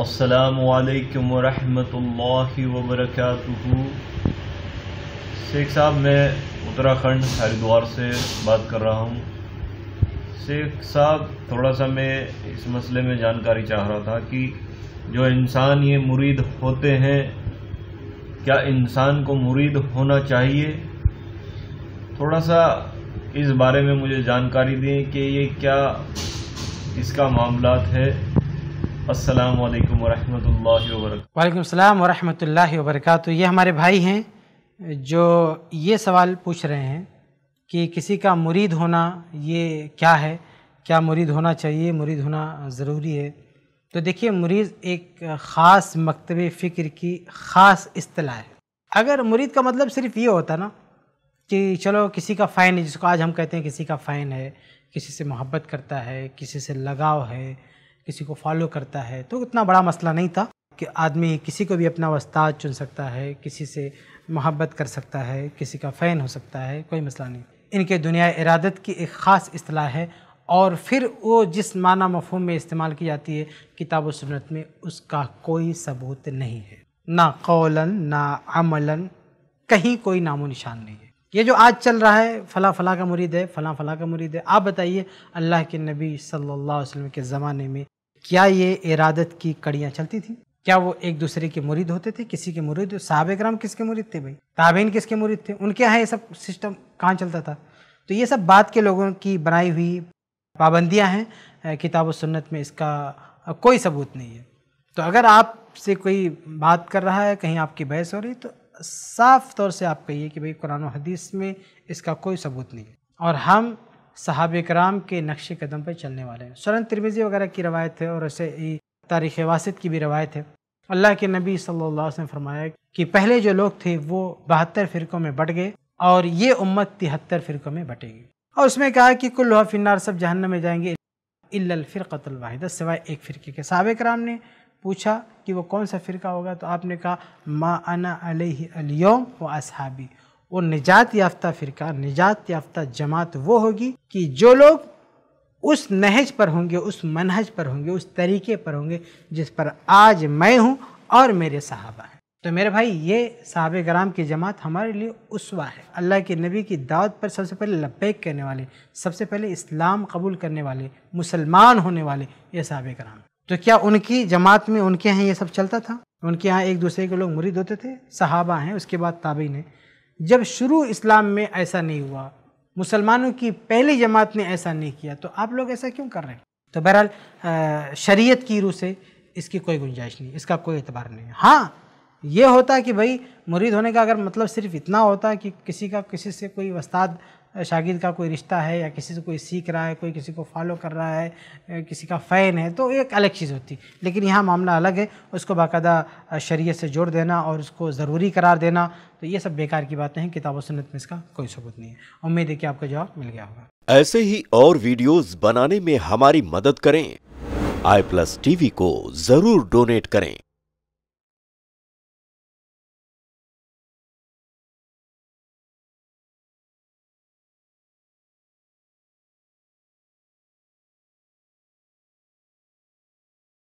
असलकम वरहि वबरक शेख साहब मैं उत्तराखंड हरिद्वार से बात कर रहा हूँ शेख साहब थोड़ा सा मैं इस मसले में जानकारी चाह रहा था कि जो इंसान ये मुरीद होते हैं क्या इंसान को मुरीद होना चाहिए थोड़ा सा इस बारे में मुझे जानकारी दें कि ये क्या इसका मामला है वालेकुम वरहमतुल्लाहि वबरकातुहू वालेकुम अस्सलाम वरहमतुल्लाहि ये हमारे भाई हैं जो ये सवाल पूछ रहे हैं कि किसी का मुरीद होना ये क्या है क्या मुरीद होना चाहिए मुरीद होना ज़रूरी है तो देखिए मुरीद एक ख़ास मकतब फ़िक्र की ख़ास अतलाह है अगर मुरीद का मतलब सिर्फ ये होता ना कि चलो किसी का फ़ाइन है जिसको आज हम कहते हैं किसी का फ़ाइन है किसी से मोहब्बत करता है किसी से लगाव है किसी को फॉलो करता है तो इतना बड़ा मसला नहीं था कि आदमी किसी को भी अपना वस्ताद चुन सकता है किसी से मोहब्बत कर सकता है किसी का फ़ैन हो सकता है कोई मसला नहीं इनके दुनिया इरादत की एक ख़ास असलाह है और फिर वो जिस माना मफहम में इस्तेमाल की जाती है किताब व सुनत में उसका कोई सबूत नहीं है ना कौलन ना अमलन कहीं कोई नामो निशान नहीं है ये जो आज चल रहा है फ़ला फ़ला का मुरीद है फ़ला फ़ला का मुरीद है आप बताइए अल्लाह के नबी सल्लल्लाहु अलैहि वसल्लम के ज़माने में क्या ये इरादत की कड़ियाँ चलती थी क्या वो एक दूसरे के मुरीद होते थे किसी के मुरीद साहब कराम किसके मुरीद थे भाई ताबेन किसके मुरीद थे उनके यहाँ ये सब सिस्टम कहाँ चलता था तो ये सब बात के लोगों की बनाई हुई पाबंदियाँ हैं किताब सुन्नत में इसका कोई सबूत नहीं है तो अगर आपसे कोई बात कर रहा है कहीं आपकी बहस हो रही तो साफ तौर से आप कहिए कि भाई कुरान हदीस में इसका कोई सबूत नहीं है और हम सहाब कराम के नक्श कदम पर चलने वाले हैं सरन तिरमिज़ी वगैरह की रवायत है और ऐसे ही तारीख़ वासत की भी रवायत है अल्लाह के नबी सल्लल्लाहु अलैहि वसल्लम फरमाया कि पहले जो लोग थे वो बहत्तर फ़िरक़ों में बट गए और ये उम्मत तिहत्तर फ़िरक़ों में बटेगी और उसमें कहा कि कुल हाँ फिनार सब जहन्नम में जाएंगे इल्लफ़िरक़तलवाहिद सिवाय एक फ़िरके के सहाब कराम ने पूछा कि वो कौन सा फ़िरका होगा तो आपने कहा मा अना अलैहि अलियोम व असहाबी वो निजात याफ्ता फ़िरका निजात याफ्ता जमात वो होगी कि जो लोग उस नहज पर होंगे उस मनहज पर होंगे उस तरीके पर होंगे जिस पर आज मैं हूँ और मेरे सहाबा हैं तो मेरे भाई ये साहब ग्राम की जमात हमारे लिए उसवा है अल्लाह के नबी की दावत पर सबसे पहले लपेक करने वाले सबसे पहले इस्लाम कबूल करने वाले मुसलमान होने वाले ये साहब ग्राम तो क्या उनकी जमात में उनके यहाँ ये सब चलता था उनके यहाँ एक दूसरे के लोग मुरीद होते थे सहाबा हैं उसके बाद ताबीन है जब शुरू इस्लाम में ऐसा नहीं हुआ मुसलमानों की पहली जमात ने ऐसा नहीं किया तो आप लोग ऐसा क्यों कर रहे हैं तो बहरहाल शरीयत की रूह से इसकी कोई गुंजाइश नहीं इसका कोई एतबार नहीं हाँ ये होता कि भाई मुरीद होने का अगर मतलब सिर्फ इतना होता कि किसी का किसी से कोई वस्ताद शागिद का कोई रिश्ता है या किसी से कोई सीख रहा है कोई किसी को फॉलो कर रहा है किसी का फ़ैन है तो एक अलग चीज़ होती लेकिन यहाँ मामला अलग है उसको बाकायदा शरीय से जोड़ देना और उसको ज़रूरी करार देना तो ये सब बेकार की बातें हैं किताब सन्नत में इसका कोई सबूत नहीं है उम्मीद है कि आपका जवाब मिल गया होगा ऐसे ही और वीडियोज़ बनाने में हमारी मदद करें आई प्लस टीवी को ज़रूर डोनेट करें